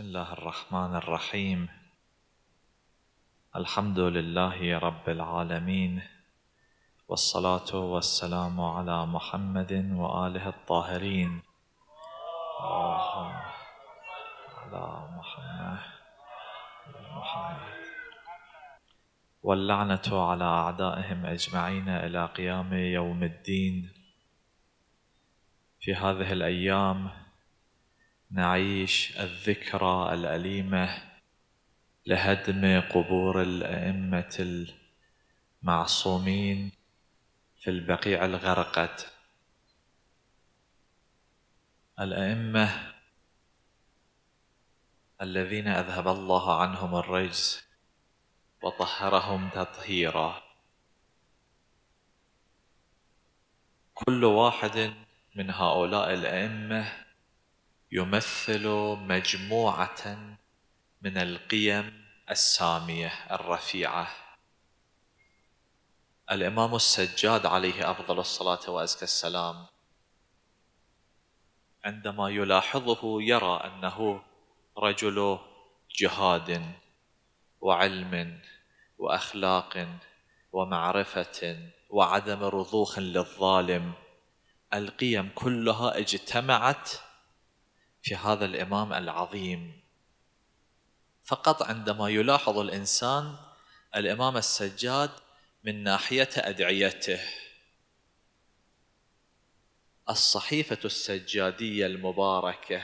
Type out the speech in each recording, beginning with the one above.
بسم الله الرحمن الرحيم الحمد لله رب العالمين والصلاة والسلام على محمد وآله الطاهرين اللهم على محمد محمد واللعنة على أعدائهم أجمعين إلى قيام يوم الدين في هذه الأيام نعيش الذكرى الأليمة لهدم قبور الأئمة المعصومين في البقيع الغرقت الأئمة الذين أذهب الله عنهم الرجز وطهرهم تطهيرا كل واحد من هؤلاء الأئمة يمثل مجموعة من القيم السامية الرفيعة الإمام السجاد عليه أفضل الصلاة وأزكى السلام عندما يلاحظه يرى أنه رجل جهاد وعلم وأخلاق ومعرفة وعدم رضوخ للظالم القيم كلها اجتمعت في هذا الإمام العظيم فقط عندما يلاحظ الإنسان الإمام السجاد من ناحية أدعيته الصحيفة السجادية المباركة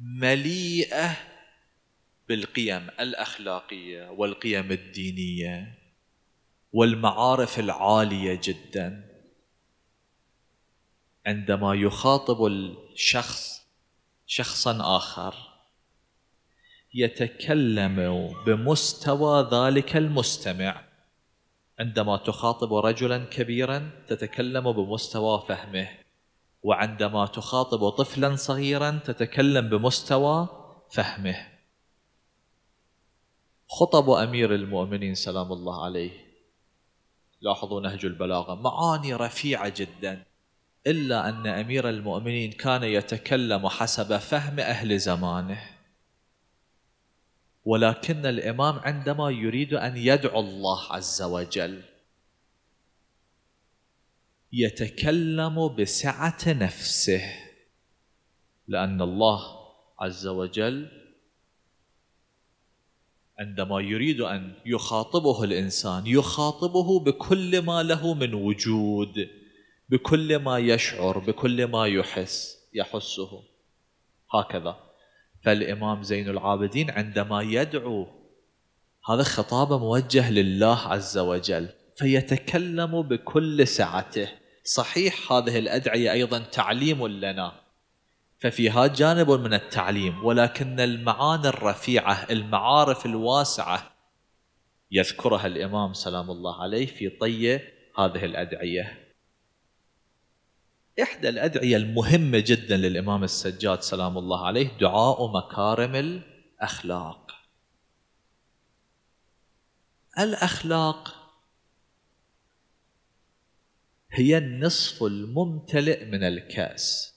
مليئة بالقيم الأخلاقية والقيم الدينية والمعارف العالية جدا عندما يخاطب الشخص شخصا آخر يتكلم بمستوى ذلك المستمع عندما تخاطب رجلا كبيرا تتكلم بمستوى فهمه وعندما تخاطب طفلا صغيرا تتكلم بمستوى فهمه خطب امير المؤمنين سلام الله عليه لاحظوا نهج البلاغه معاني رفيعه جدا إلا أن أمير المؤمنين كان يتكلم حسب فهم أهل زمانه ولكن الإمام عندما يريد أن يدعو الله عز وجل يتكلم بسعة نفسه لأن الله عز وجل عندما يريد أن يخاطبه الإنسان يخاطبه بكل ما له من وجود بكل ما يشعر بكل ما يحس يحسه هكذا فالإمام زين العابدين عندما يدعو هذا خطابه موجه لله عز وجل فيتكلم بكل سعته صحيح هذه الأدعية أيضا تعليم لنا ففيها جانب من التعليم ولكن المعاني الرفيعة المعارف الواسعة يذكرها الإمام سلام الله عليه في طي هذه الأدعية إحدى الأدعية المهمة جدا للإمام السجاد سلام الله عليه دعاء مكارم الأخلاق الأخلاق هي النصف الممتلئ من الكأس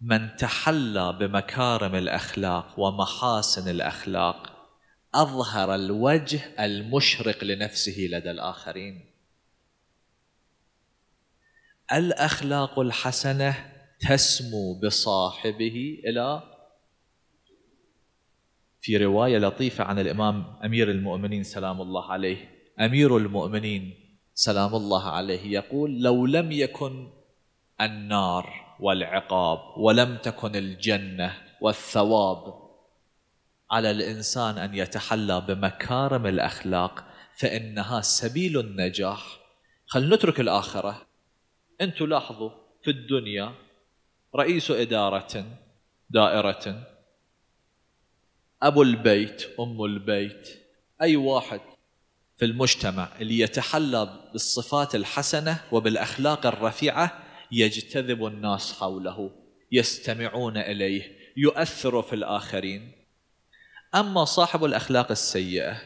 من تحلى بمكارم الأخلاق ومحاسن الأخلاق أظهر الوجه المشرق لنفسه لدى الآخرين الاخلاق الحسنه تسمو بصاحبه الى في روايه لطيفه عن الامام امير المؤمنين سلام الله عليه امير المؤمنين سلام الله عليه يقول لو لم يكن النار والعقاب ولم تكن الجنه والثواب على الانسان ان يتحلى بمكارم الاخلاق فانها سبيل النجاح خل نترك الاخره أنتم لاحظوا في الدنيا رئيس إدارة دائرة أبو البيت أم البيت أي واحد في المجتمع اللي يتحلى بالصفات الحسنة وبالأخلاق الرفيعة يجتذب الناس حوله يستمعون إليه يؤثر في الآخرين أما صاحب الأخلاق السيئة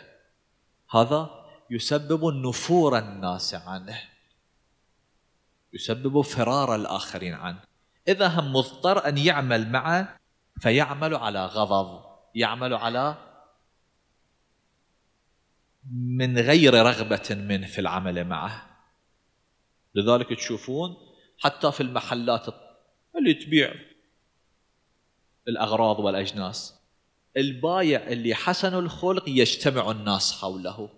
هذا يسبب النفور الناس عنه يسبب فرار الآخرين عنه إذا هم مضطر أن يعمل معه فيعمل على غضب يعمل على من غير رغبة منه في العمل معه لذلك تشوفون حتى في المحلات اللي تبيع الأغراض والأجناس البايع اللي حسن الخلق يجتمع الناس حوله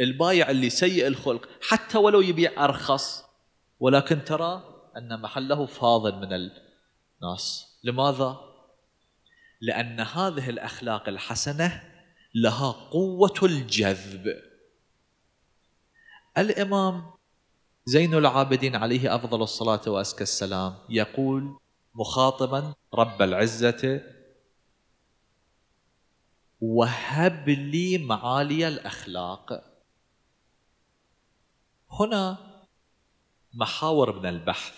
البايع اللي سيء الخلق حتى ولو يبيع أرخص ولكن ترى أن محله فاضل من الناس لماذا؟ لأن هذه الأخلاق الحسنة لها قوة الجذب الإمام زين العابدين عليه أفضل الصلاة وأزكى السلام يقول مخاطبا رب العزة وهب لي معالي الأخلاق هنا محاور من البحث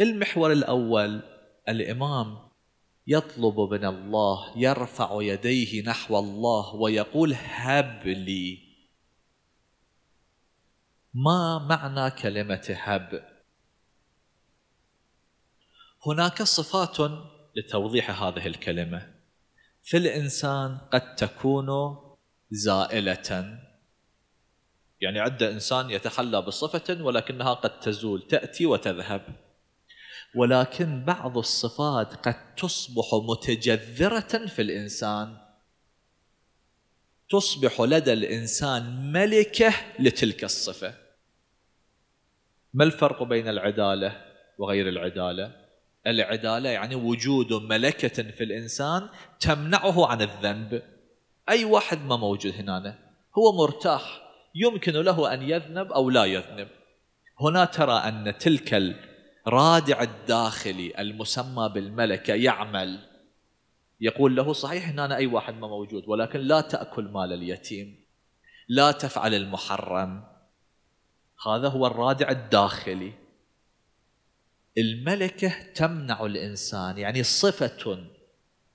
المحور الأول الإمام يطلب من الله يرفع يديه نحو الله ويقول هب لي ما معنى كلمة هب هناك صفات لتوضيح هذه الكلمة في الإنسان قد تكون زائلة يعني عدة إنسان يتخلى بصفة ولكنها قد تزول تأتي وتذهب ولكن بعض الصفات قد تصبح متجذرة في الإنسان تصبح لدى الإنسان ملكة لتلك الصفة ما الفرق بين العدالة وغير العدالة؟ العدالة يعني وجود ملكة في الإنسان تمنعه عن الذنب أي واحد ما موجود هنا هو مرتاح يمكن له أن يذنب أو لا يذنب هنا ترى أن تلك الرادع الداخلي المسمى بالملكة يعمل يقول له صحيح هنا أنا أي واحد ما موجود ولكن لا تأكل مال اليتيم لا تفعل المحرم هذا هو الرادع الداخلي الملكة تمنع الإنسان يعني صفة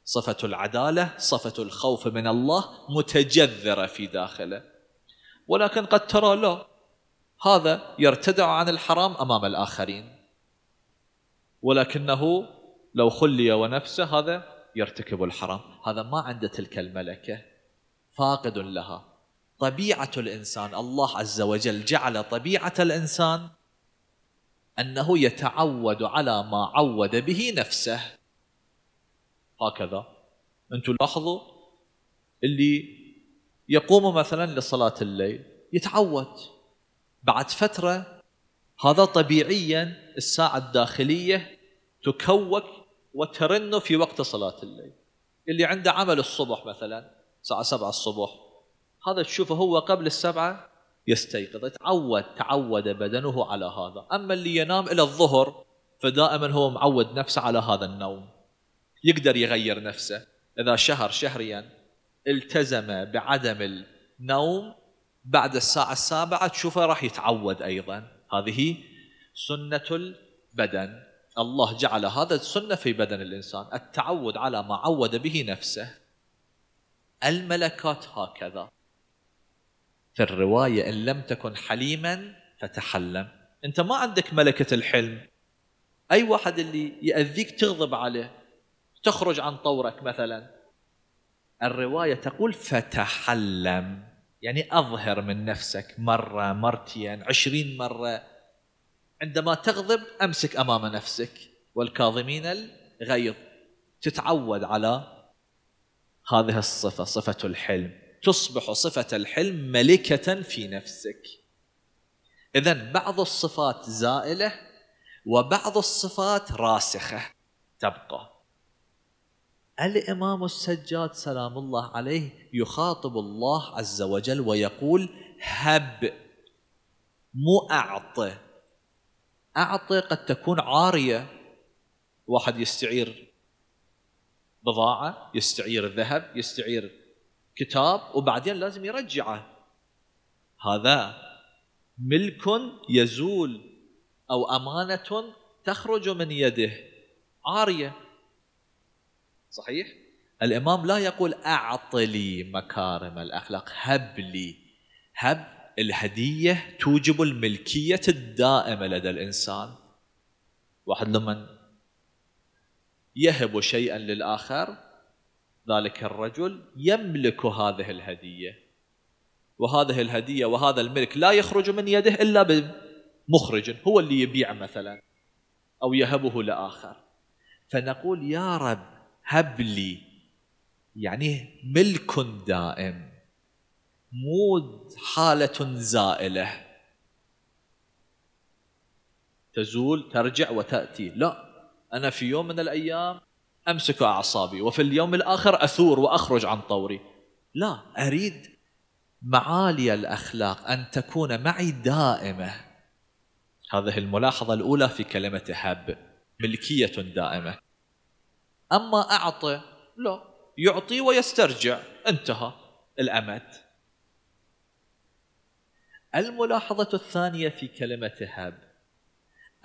صفة العدالة صفة الخوف من الله متجذرة في داخله ولكن قد ترى لا هذا يرتدع عن الحرام امام الاخرين ولكنه لو خلي ونفسه هذا يرتكب الحرام هذا ما عنده تلك الملكه فاقد لها طبيعه الانسان الله عز وجل جعل طبيعه الانسان انه يتعود على ما عود به نفسه هكذا انتم لاحظوا اللي يقوم مثلا لصلاة الليل يتعود بعد فترة هذا طبيعيا الساعة الداخلية تكوك وترن في وقت صلاة الليل اللي عنده عمل الصبح مثلا الساعة سبعة الصبح هذا تشوفه هو قبل السبعة يستيقظ تعود تعود بدنه على هذا أما اللي ينام إلى الظهر فدائما هو معود نفسه على هذا النوم يقدر يغير نفسه إذا شهر شهريا التزم بعدم النوم بعد الساعة السابعة تشوفه راح يتعود أيضا هذه سنة البدن الله جعل هذا السنة في بدن الإنسان التعود على ما عود به نفسه الملكات هكذا في الرواية إن لم تكن حليما فتحلم أنت ما عندك ملكة الحلم أي واحد اللي يأذيك تغضب عليه تخرج عن طورك مثلا الرواية تقول فتحلم يعني أظهر من نفسك مرة مرتين عشرين مرة عندما تغضب أمسك أمام نفسك والكاظمين الغيظ تتعود على هذه الصفة صفة الحلم تصبح صفة الحلم ملكة في نفسك إذا بعض الصفات زائلة وبعض الصفات راسخة تبقى الامام السجاد سلام الله عليه يخاطب الله عز وجل ويقول هب مو اعط اعط قد تكون عاريه واحد يستعير بضاعه يستعير ذهب يستعير كتاب وبعدين لازم يرجعه هذا ملك يزول او امانه تخرج من يده عاريه صحيح؟ الإمام لا يقول أعط لي مكارم الأخلاق هب لي هب الهدية توجب الملكية الدائمة لدى الإنسان واحد لما يهب شيئا للآخر ذلك الرجل يملك هذه الهدية وهذه الهدية وهذا الملك لا يخرج من يده إلا بمخرج هو اللي يبيع مثلا أو يهبه لآخر فنقول يا رب هب لي يعني ملك دائم مو حالة زائلة تزول ترجع وتأتي لا أنا في يوم من الأيام أمسك أعصابي وفي اليوم الآخر أثور وأخرج عن طوري لا أريد معالي الأخلاق أن تكون معي دائمة هذه الملاحظة الأولى في كلمة هب ملكية دائمة أما أعطي لا يعطي ويسترجع انتهى الأمد الملاحظة الثانية في كلمة هب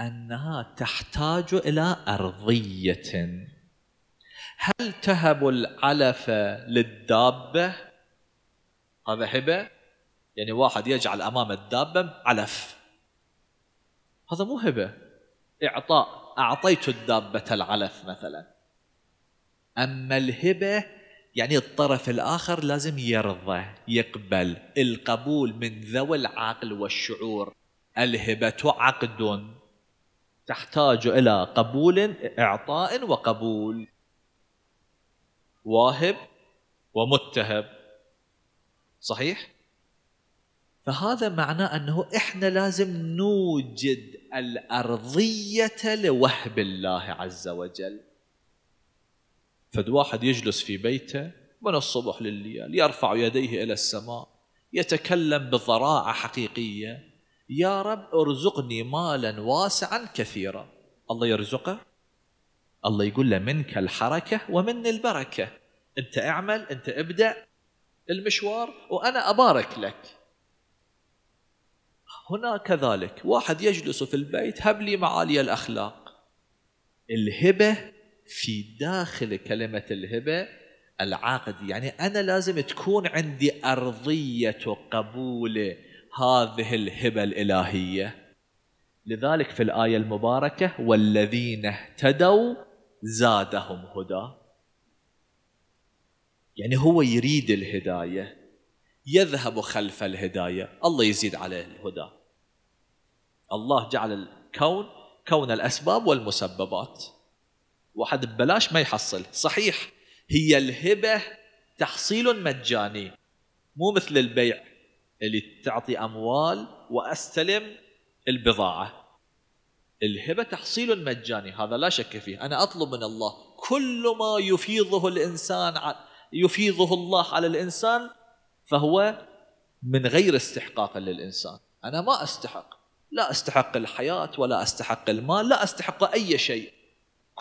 أنها تحتاج إلى أرضية هل تهب العلف للدابة هذا هبة يعني واحد يجعل أمام الدابة علف هذا مو هبة إعطاء أعطيت الدابة العلف مثلا أما الهبة يعني الطرف الآخر لازم يرضى يقبل القبول من ذوي العقل والشعور الهبة عقد تحتاج إلى قبول إعطاء وقبول واهب ومتهب صحيح؟ فهذا معناه أنه إحنا لازم نوجد الأرضية لوهب الله عز وجل فد واحد يجلس في بيته من الصبح لليل يرفع يديه إلى السماء يتكلم بضراعة حقيقية يا رب ارزقني مالا واسعا كثيرا الله يرزقه الله يقول له منك الحركة ومني البركة أنت اعمل أنت ابدأ المشوار وأنا أبارك لك هنا كذلك واحد يجلس في البيت هب لي معالي الأخلاق الهبة في داخل كلمة الهبة العقد يعني أنا لازم تكون عندي أرضية قبول هذه الهبة الإلهية لذلك في الآية المباركة والذين اهتدوا زادهم هدى يعني هو يريد الهداية يذهب خلف الهداية الله يزيد عليه الهدى الله جعل الكون كون الأسباب والمسببات واحد ببلاش ما يحصل صحيح هي الهبة تحصيل مجاني مو مثل البيع اللي تعطي أموال وأستلم البضاعة الهبة تحصيل مجاني هذا لا شك فيه أنا أطلب من الله كل ما يفيضه الإنسان يفيضه الله على الإنسان فهو من غير استحقاق للإنسان أنا ما أستحق لا أستحق الحياة ولا أستحق المال لا أستحق أي شيء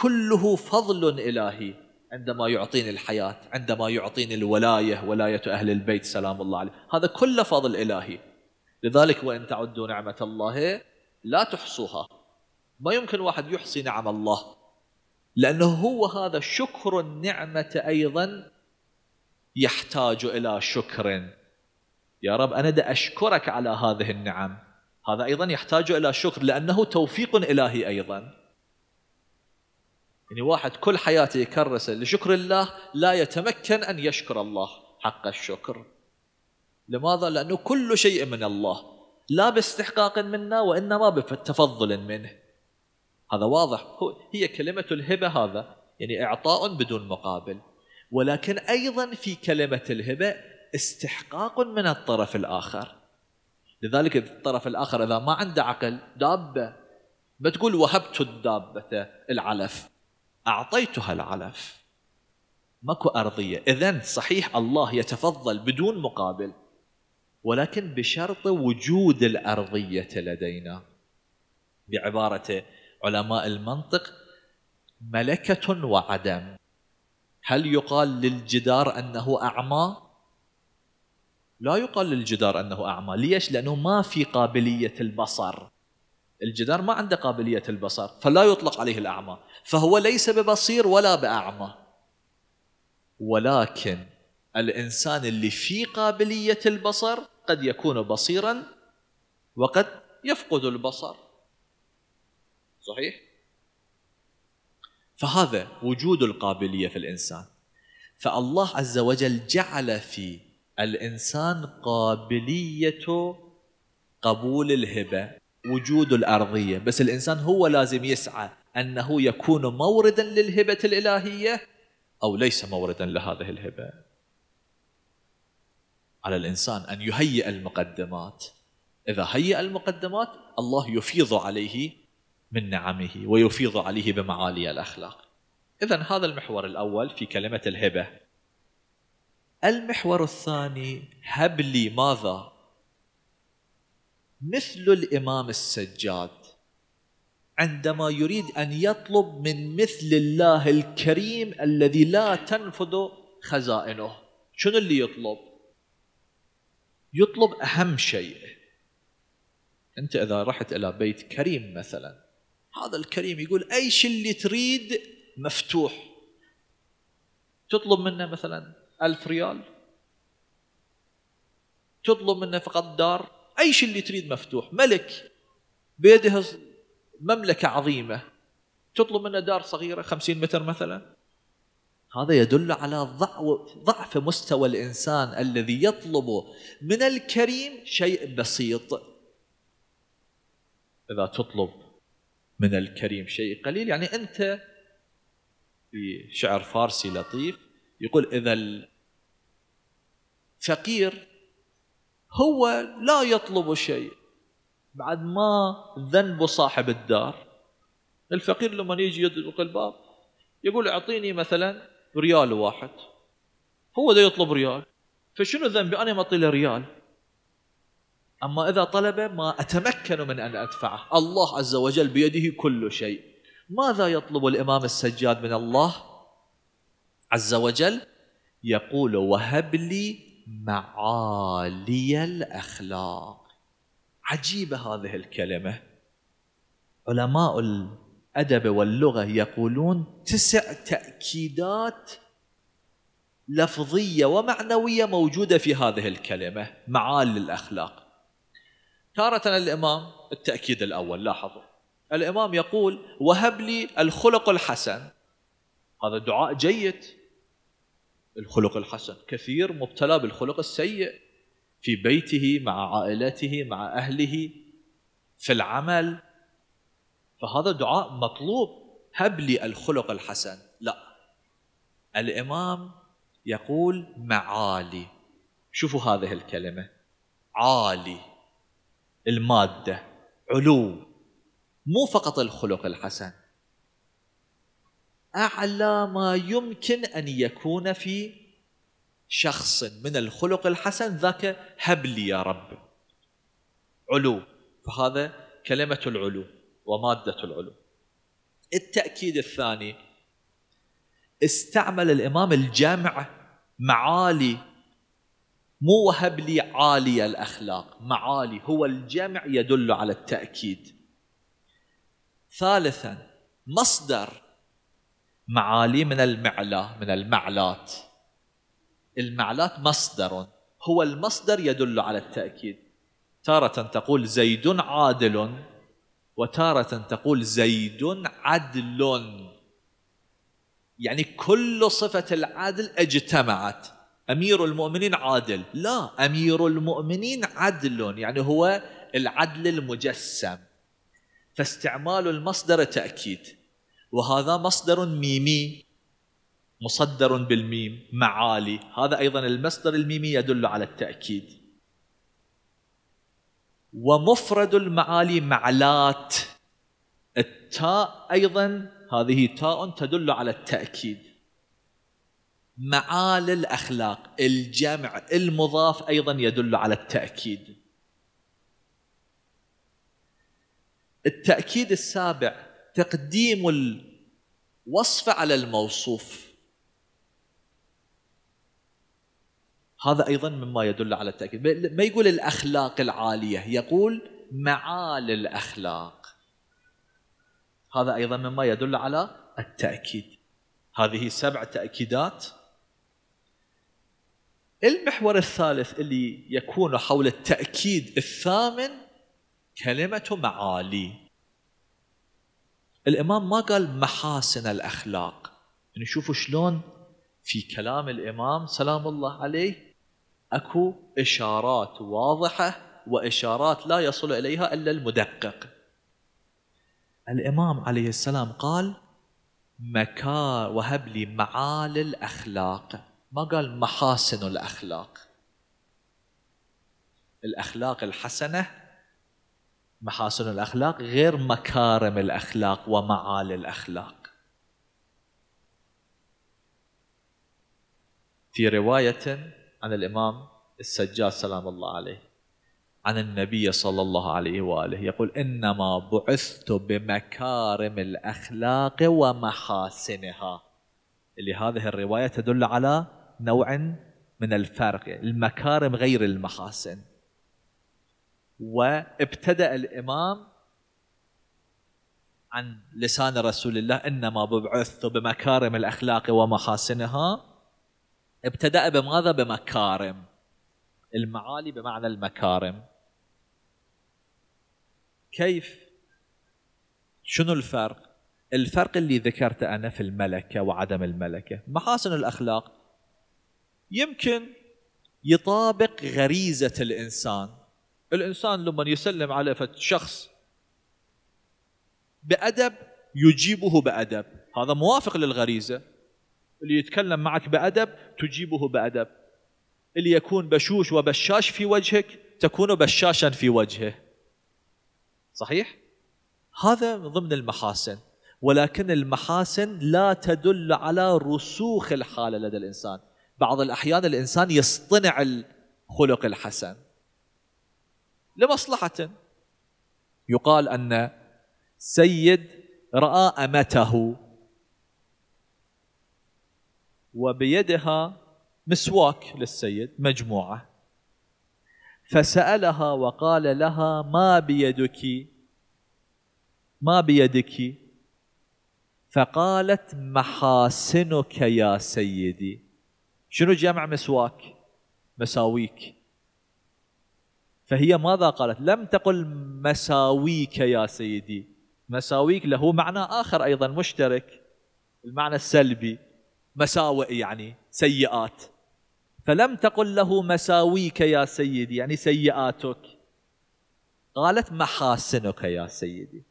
كله فضل إلهي عندما يعطيني الحياة عندما يعطيني الولاية ولاية أهل البيت سلام الله عليه هذا كله فضل إلهي لذلك وإن تعدوا نعمة الله لا تحصوها ما يمكن واحد يحصي نعم الله لأنه هو هذا شكر النعمة أيضا يحتاج إلى شكر يا رب أنا دا أشكرك على هذه النعم هذا أيضا يحتاج إلى شكر لأنه توفيق إلهي أيضا يعني واحد كل حياته يكرسه لشكر الله لا يتمكن أن يشكر الله حق الشكر لماذا؟ لأنه كل شيء من الله لا باستحقاق منا وإنما بتفضل منه هذا واضح هي كلمة الهبة هذا يعني إعطاء بدون مقابل ولكن أيضا في كلمة الهبة استحقاق من الطرف الآخر لذلك الطرف الآخر إذا ما عنده عقل دابة بتقول وهبت الدابة العلف أعطيتها العلف ماكو أرضية إذا صحيح الله يتفضل بدون مقابل ولكن بشرط وجود الأرضية لدينا بعبارة علماء المنطق ملكة وعدم هل يقال للجدار أنه أعمى؟ لا يقال للجدار أنه أعمى ليش؟ لأنه ما في قابلية البصر الجدار ما عنده قابلية البصر فلا يطلق عليه الأعمى فهو ليس ببصير ولا بأعمى ولكن الإنسان اللي في قابلية البصر قد يكون بصيرا وقد يفقد البصر صحيح؟ فهذا وجود القابلية في الإنسان فالله عز وجل جعل في الإنسان قابلية قبول الهبة وجوده الأرضية بس الإنسان هو لازم يسعى أنه يكون موردا للهبة الإلهية أو ليس موردا لهذه الهبة على الإنسان أن يهيئ المقدمات إذا هيئ المقدمات الله يفيض عليه من نعمه ويفيض عليه بمعالي الأخلاق إذا هذا المحور الأول في كلمة الهبة المحور الثاني هب لي ماذا مثل الامام السجاد عندما يريد ان يطلب من مثل الله الكريم الذي لا تنفذ خزائنه شنو اللي يطلب يطلب اهم شيء انت اذا رحت الى بيت كريم مثلا هذا الكريم يقول اي شيء اللي تريد مفتوح تطلب منه مثلا ألف ريال تطلب منه فقط دار أي شيء اللي تريد مفتوح ملك بيده مملكة عظيمة تطلب منه دار صغيرة خمسين متر مثلا هذا يدل على ضعف مستوى الإنسان الذي يطلب من الكريم شيء بسيط إذا تطلب من الكريم شيء قليل يعني أنت في شعر فارسي لطيف يقول إذا الفقير هو لا يطلب شيء بعد ما ذنب صاحب الدار الفقير لما يجي يدق الباب يقول اعطيني مثلا ريال واحد هو ده يطلب ريال فشنو ذنبي انا ما له ريال اما اذا طلب ما اتمكن من ان ادفعه الله عز وجل بيده كل شيء ماذا يطلب الامام السجاد من الله عز وجل يقول وهب لي معالي الاخلاق عجيبه هذه الكلمه علماء الادب واللغه يقولون تسع تاكيدات لفظيه ومعنويه موجوده في هذه الكلمه معالي الاخلاق تاره الامام التاكيد الاول لاحظوا الامام يقول وهب لي الخلق الحسن هذا دعاء جيد الخلق الحسن كثير مبتلى بالخلق السيء في بيته مع عائلته مع أهله في العمل فهذا دعاء مطلوب هب لي الخلق الحسن لا الإمام يقول معالي شوفوا هذه الكلمة عالي المادة علو مو فقط الخلق الحسن أعلى ما يمكن أن يكون في شخص من الخلق الحسن ذاك هب لي يا رب علو فهذا كلمة العلو ومادة العلو التأكيد الثاني استعمل الإمام الجامع معالي مو وهب لي عالي الأخلاق معالي هو الجمع يدل على التأكيد ثالثا مصدر معالي من المعلى من المعلات المعلات مصدر هو المصدر يدل على التأكيد تارة تقول زيد عادل وتارة تقول زيد عدل يعني كل صفة العدل اجتمعت أمير المؤمنين عادل لا أمير المؤمنين عدل يعني هو العدل المجسم فاستعمال المصدر تأكيد وهذا مصدر ميمي مصدر بالميم معالي هذا أيضا المصدر الميمي يدل على التأكيد ومفرد المعالي معلات التاء أيضا هذه تاء تدل على التأكيد معالي الأخلاق الجمع المضاف أيضا يدل على التأكيد التأكيد السابع تقديم الوصف على الموصوف هذا أيضا مما يدل على التأكيد ما يقول الأخلاق العالية يقول معالي الأخلاق هذا أيضا مما يدل على التأكيد هذه سبع تأكيدات المحور الثالث اللي يكون حول التأكيد الثامن كلمة معالي الإمام ما قال محاسن الأخلاق نشوفوا يعني شوفوا شلون في كلام الإمام سلام الله عليه أكو إشارات واضحة وإشارات لا يصل إليها إلا المدقق الإمام عليه السلام قال مكا وهب لي معالي الأخلاق ما قال محاسن الأخلاق الأخلاق الحسنة محاسن الاخلاق غير مكارم الاخلاق ومعالي الاخلاق في روايه عن الامام السجاد سلام الله عليه عن النبي صلى الله عليه واله يقول انما بعثت بمكارم الاخلاق ومحاسنها اللي هذه الروايه تدل على نوع من الفرق المكارم غير المحاسن وابتدأ الإمام عن لسان رسول الله إنما ببعثت بمكارم الأخلاق ومحاسنها ابتدأ بماذا بمكارم المعالي بمعنى المكارم كيف شنو الفرق الفرق اللي ذكرته أنا في الملكة وعدم الملكة محاسن الأخلاق يمكن يطابق غريزة الإنسان الإنسان لما يسلم على شخص بأدب يجيبه بأدب هذا موافق للغريزة اللي يتكلم معك بأدب تجيبه بأدب اللي يكون بشوش وبشاش في وجهك تكون بشاشا في وجهه صحيح؟ هذا ضمن المحاسن ولكن المحاسن لا تدل على رسوخ الحالة لدى الإنسان بعض الأحيان الإنسان يصطنع الخلق الحسن لمصلحة يقال أن سيد رأى أمته وبيدها مسواك للسيد مجموعة فسألها وقال لها ما بيدك ما بيدك فقالت محاسنك يا سيدي شنو جمع مسواك مساويك فهي ماذا قالت لم تقل مساويك يا سيدي مساويك له معنى آخر أيضا مشترك المعنى السلبي مساوئ يعني سيئات فلم تقل له مساويك يا سيدي يعني سيئاتك قالت محاسنك يا سيدي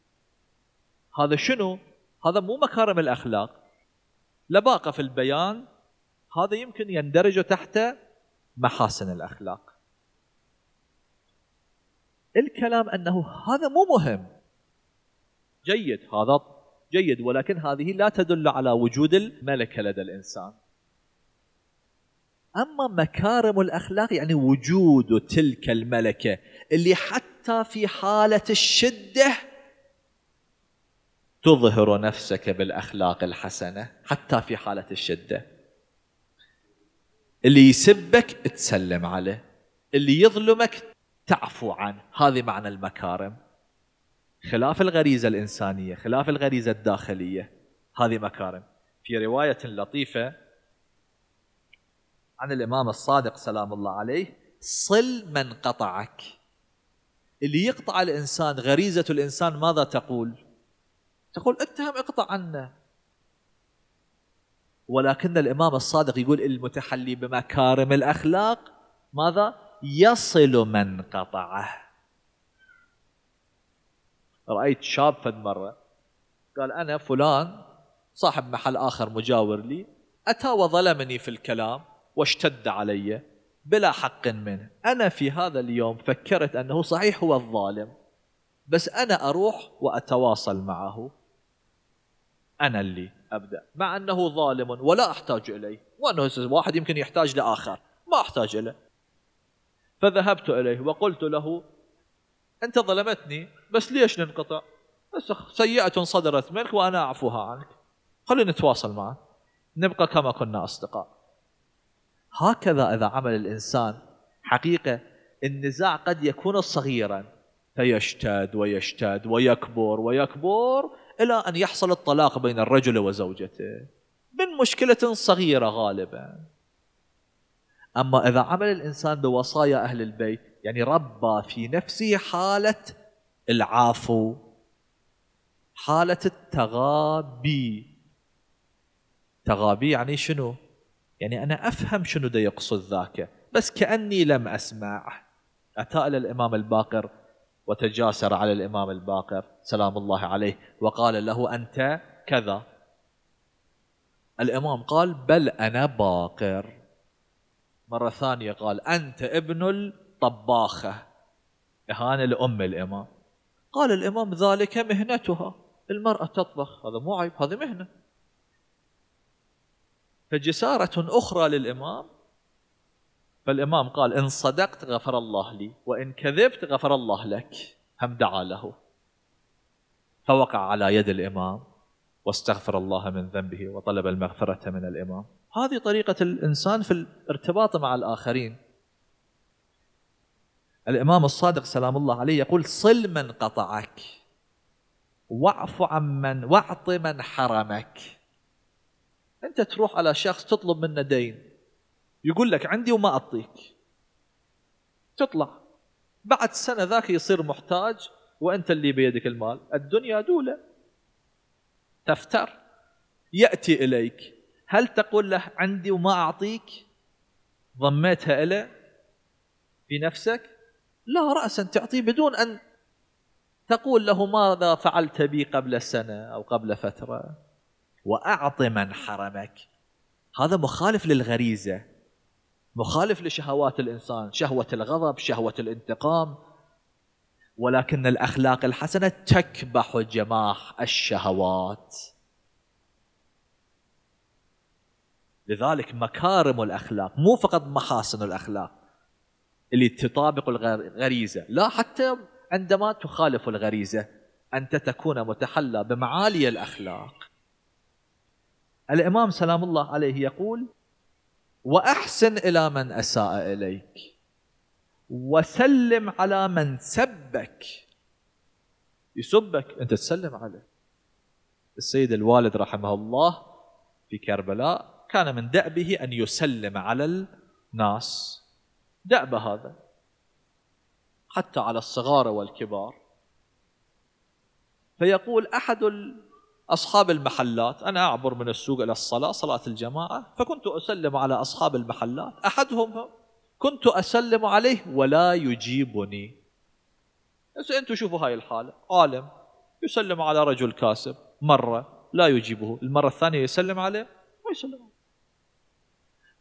هذا شنو هذا مو مكارم الأخلاق لباقة في البيان هذا يمكن يندرج تحت محاسن الأخلاق الكلام أنه هذا مو مهم جيد هذا جيد ولكن هذه لا تدل على وجود الملكة لدى الإنسان أما مكارم الأخلاق يعني وجود تلك الملكة اللي حتى في حالة الشدة تظهر نفسك بالأخلاق الحسنة حتى في حالة الشدة اللي يسبك تسلم عليه اللي يظلمك تعفو عن هذه معنى المكارم خلاف الغريزة الإنسانية خلاف الغريزة الداخلية هذه مكارم في رواية لطيفة عن الإمام الصادق سلام الله عليه صل من قطعك اللي يقطع الإنسان غريزة الإنسان ماذا تقول تقول اتهم اقطع عنا ولكن الإمام الصادق يقول المتحلي بمكارم الأخلاق ماذا يصل من قطعه رأيت شاب فد مرة قال أنا فلان صاحب محل آخر مجاور لي أتى وظلمني في الكلام واشتد علي بلا حق منه أنا في هذا اليوم فكرت أنه صحيح هو الظالم بس أنا أروح وأتواصل معه أنا اللي أبدأ مع أنه ظالم ولا أحتاج إليه وأنه واحد يمكن يحتاج لآخر ما أحتاج إليه فذهبت إليه وقلت له أنت ظلمتني بس ليش ننقطع بس سيئة صدرت منك وأنا أعفوها عنك خلينا نتواصل معك نبقى كما كنا أصدقاء هكذا إذا عمل الإنسان حقيقة النزاع قد يكون صغيرا فيشتد ويشتد ويكبر ويكبر إلى أن يحصل الطلاق بين الرجل وزوجته من مشكلة صغيرة غالبا أما إذا عمل الإنسان بوصايا أهل البيت يعني ربى في نفسه حالة العفو حالة التغابي تغابي يعني شنو؟ يعني أنا أفهم شنو ده يقصد ذاك بس كأني لم أسمع أتى إلى الإمام الباقر وتجاسر على الإمام الباقر سلام الله عليه وقال له أنت كذا الإمام قال بل أنا باقر مرة ثانية قال أنت ابن الطباخة إهانة لأم الإمام قال الإمام ذلك مهنتها المرأة تطبخ هذا مو عيب هذه مهنة فجسارة أخرى للإمام فالإمام قال إن صدقت غفر الله لي وإن كذبت غفر الله لك هم دعا له فوقع على يد الإمام واستغفر الله من ذنبه وطلب المغفرة من الإمام هذه طريقة الإنسان في الارتباط مع الآخرين الإمام الصادق سلام الله عليه يقول صل من قطعك واعف عمن واعط من حرمك أنت تروح على شخص تطلب منه دين يقول لك عندي وما أعطيك تطلع بعد سنة ذاك يصير محتاج وأنت اللي بيدك المال الدنيا دولة تفتر يأتي إليك هل تقول له عندي وما أعطيك ضميتها إلى في نفسك لا رأسا تعطيه بدون أن تقول له ماذا فعلت بي قبل سنة أو قبل فترة وأعط من حرمك هذا مخالف للغريزة مخالف لشهوات الإنسان شهوة الغضب شهوة الانتقام ولكن الأخلاق الحسنة تكبح جماح الشهوات لذلك مكارم الأخلاق مو فقط محاسن الأخلاق اللي تطابق الغريزة لا حتى عندما تخالف الغريزة أنت تكون متحلى بمعالي الأخلاق الإمام سلام الله عليه يقول وأحسن إلى من أساء إليك وسلم على من سبك يسبك أنت تسلم عليه السيد الوالد رحمه الله في كربلاء كان من دأبه أن يسلم على الناس دأب هذا حتى على الصغار والكبار فيقول أحد أصحاب المحلات أنا أعبر من السوق إلى الصلاة صلاة الجماعة فكنت أسلم على أصحاب المحلات أحدهم كنت أسلم عليه ولا يجيبني أنتم شوفوا هاي الحالة عالم يسلم على رجل كاسب مرة لا يجيبه المرة الثانية يسلم عليه ما يسلم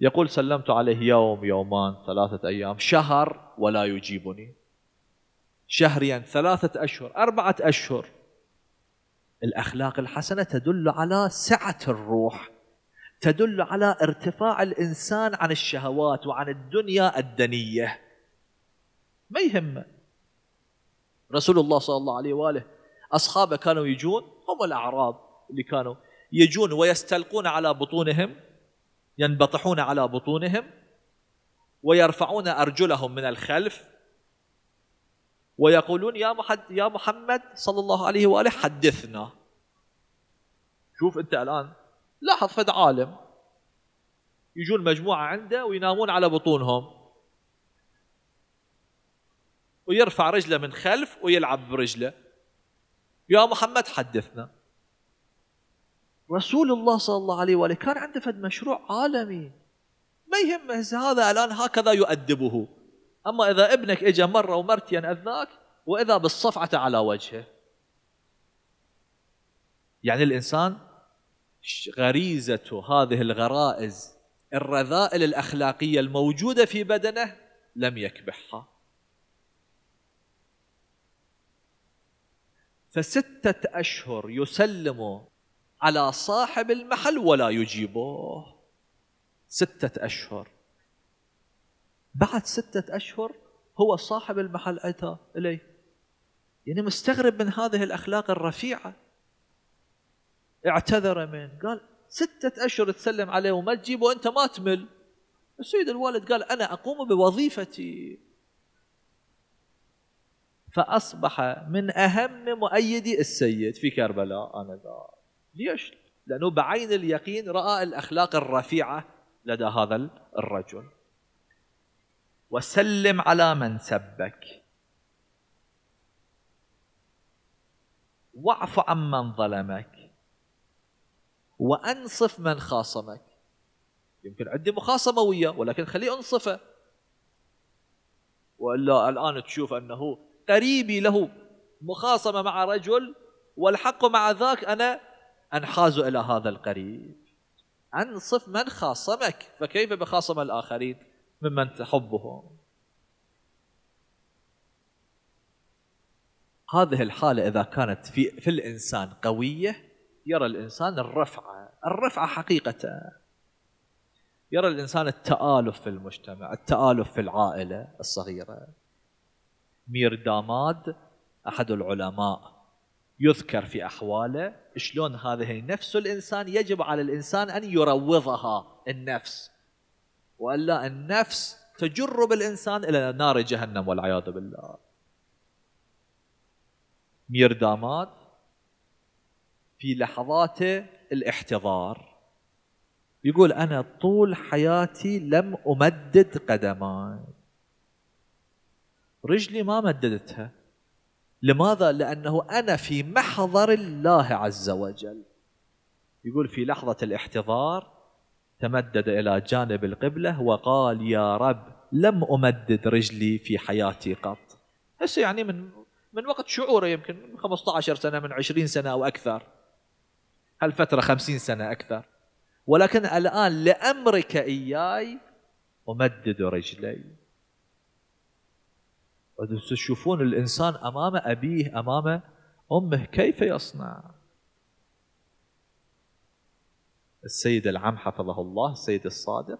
يقول سلمت عليه يوم يومان ثلاثة أيام شهر ولا يجيبني شهريا ثلاثة أشهر أربعة أشهر الأخلاق الحسنة تدل على سعة الروح تدل على ارتفاع الإنسان عن الشهوات وعن الدنيا الدنية ما يهمه رسول الله صلى الله عليه وآله أصحابه كانوا يجون هم الأعراب اللي كانوا يجون ويستلقون على بطونهم ينبطحون على بطونهم ويرفعون أرجلهم من الخلف ويقولون يا يا محمد صلى الله عليه وآله حدثنا شوف أنت الآن لاحظ فد عالم يجون مجموعة عنده وينامون على بطونهم ويرفع رجله من خلف ويلعب برجله يا محمد حدثنا رسول الله صلى الله عليه وآله كان عنده فد مشروع عالمي ما يهمه هذا الآن هكذا يؤدبه أما إذا ابنك اجى مرة ومرتين أذاك وإذا بالصفعة على وجهه يعني الإنسان غريزة هذه الغرائز الرذائل الأخلاقية الموجودة في بدنه لم يكبحها فستة أشهر يسلم على صاحب المحل ولا يجيبه ستة أشهر بعد ستة أشهر هو صاحب المحل أتى إليه يعني مستغرب من هذه الأخلاق الرفيعة اعتذر من قال ستة أشهر تسلم عليه وما تجيبه أنت ما تمل السيد الوالد قال أنا أقوم بوظيفتي فأصبح من أهم مؤيدي السيد في كربلاء آنذاك ليش؟ لأنه بعين اليقين رأى الأخلاق الرفيعة لدى هذا الرجل وسلم على من سبك واعف عمن ظلمك وأنصف من خاصمك يمكن عندي مخاصمة وياه ولكن خليه أنصفه وإلا الآن تشوف أنه قريبي له مخاصمة مع رجل والحق مع ذاك أنا انحازوا الى هذا القريب انصف من خاصمك فكيف بخاصم الاخرين ممن تحبهم هذه الحاله اذا كانت في في الانسان قويه يرى الانسان الرفعه الرفعه حقيقه يرى الانسان التالف في المجتمع التالف في العائله الصغيره مير داماد احد العلماء يذكر في أحواله شلون هذه نفس الإنسان يجب على الإنسان أن يروضها النفس وإلا النفس تجر بالإنسان إلى نار جهنم والعياذ بالله ميردامات في لحظات الاحتضار يقول أنا طول حياتي لم أمدد قدماي رجلي ما مددتها لماذا؟ لأنه أنا في محضر الله عز وجل يقول في لحظة الاحتضار تمدد إلى جانب القبلة وقال يا رب لم أمدد رجلي في حياتي قط هسه يعني من من وقت شعوره يمكن من 15 سنة من 20 سنة أو أكثر هالفترة 50 سنة أكثر ولكن الآن لأمرك إياي أمدد رجلي تشوفون الإنسان أمام أبيه أمام أمه كيف يصنع السيد العم حفظه الله السيد الصادق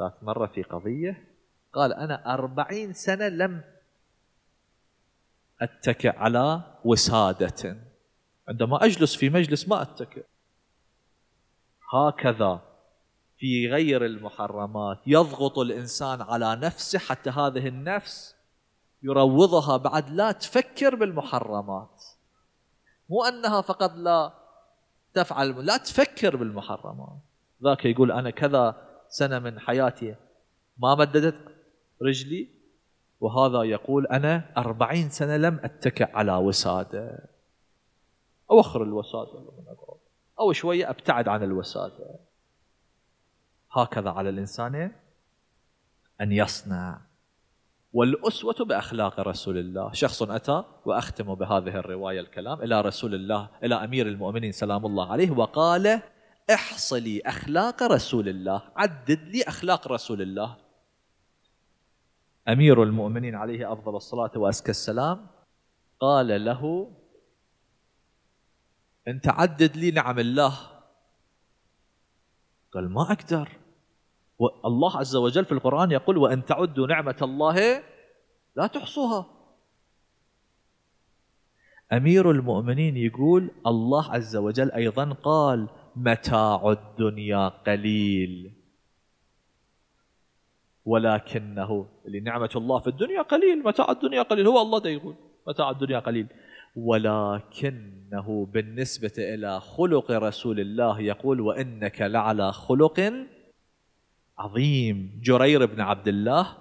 ذات مرة في قضية قال أنا أربعين سنة لم أتكئ على وسادة عندما أجلس في مجلس ما أتكئ هكذا في غير المحرمات يضغط الإنسان على نفسه حتى هذه النفس يروضها بعد لا تفكر بالمحرمات مو أنها فقط لا تفعل لا تفكر بالمحرمات ذاك يقول أنا كذا سنة من حياتي ما مددت رجلي وهذا يقول أنا أربعين سنة لم أتكئ على وسادة أوخر الوسادة أو شوية أبتعد عن الوسادة هكذا على الإنسان أن يصنع والأسوة بأخلاق رسول الله شخص أتى وأختم بهذه الرواية الكلام إلى رسول الله إلى أمير المؤمنين سلام الله عليه وقال احصلي أخلاق رسول الله عدد لي أخلاق رسول الله أمير المؤمنين عليه أفضل الصلاة وأزكى السلام قال له أنت عدد لي نعم الله قال ما أقدر والله عز وجل في القرآن يقول وأن تعدوا نعمة الله لا تحصوها أمير المؤمنين يقول الله عز وجل أيضا قال متاع الدنيا قليل ولكنه اللي نعمة الله في الدنيا قليل متاع الدنيا قليل هو الله ده يقول متاع الدنيا قليل ولكنه بالنسبة إلى خلق رسول الله يقول وإنك لعلى خلق عظيم جرير بن عبد الله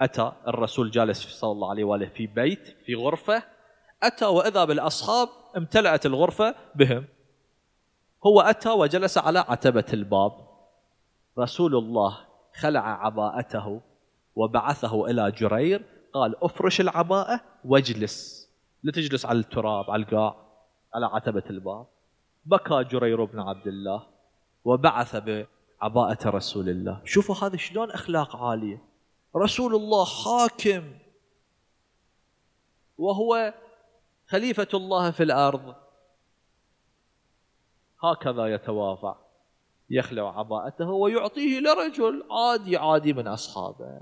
أتى الرسول جالس صلى الله عليه وآله في بيت في غرفة أتى وإذا بالأصحاب امتلأت الغرفة بهم هو أتى وجلس على عتبة الباب رسول الله خلع عباءته وبعثه إلى جرير قال افرش العباءة واجلس لا تجلس على التراب على القاع على عتبة الباب بكى جرير بن عبد الله وبعث عباءة رسول الله شوفوا هذا شلون أخلاق عالية رسول الله حاكم وهو خليفة الله في الأرض هكذا يتواضع يخلع عباءته ويعطيه لرجل عادي عادي من أصحابه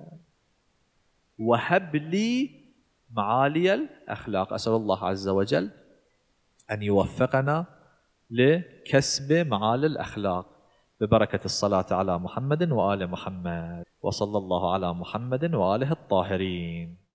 وهب لي معالي الأخلاق أسأل الله عز وجل أن يوفقنا لكسب معالي الأخلاق ببركة الصلاة على محمد وآل محمد وصلى الله على محمد وآله الطاهرين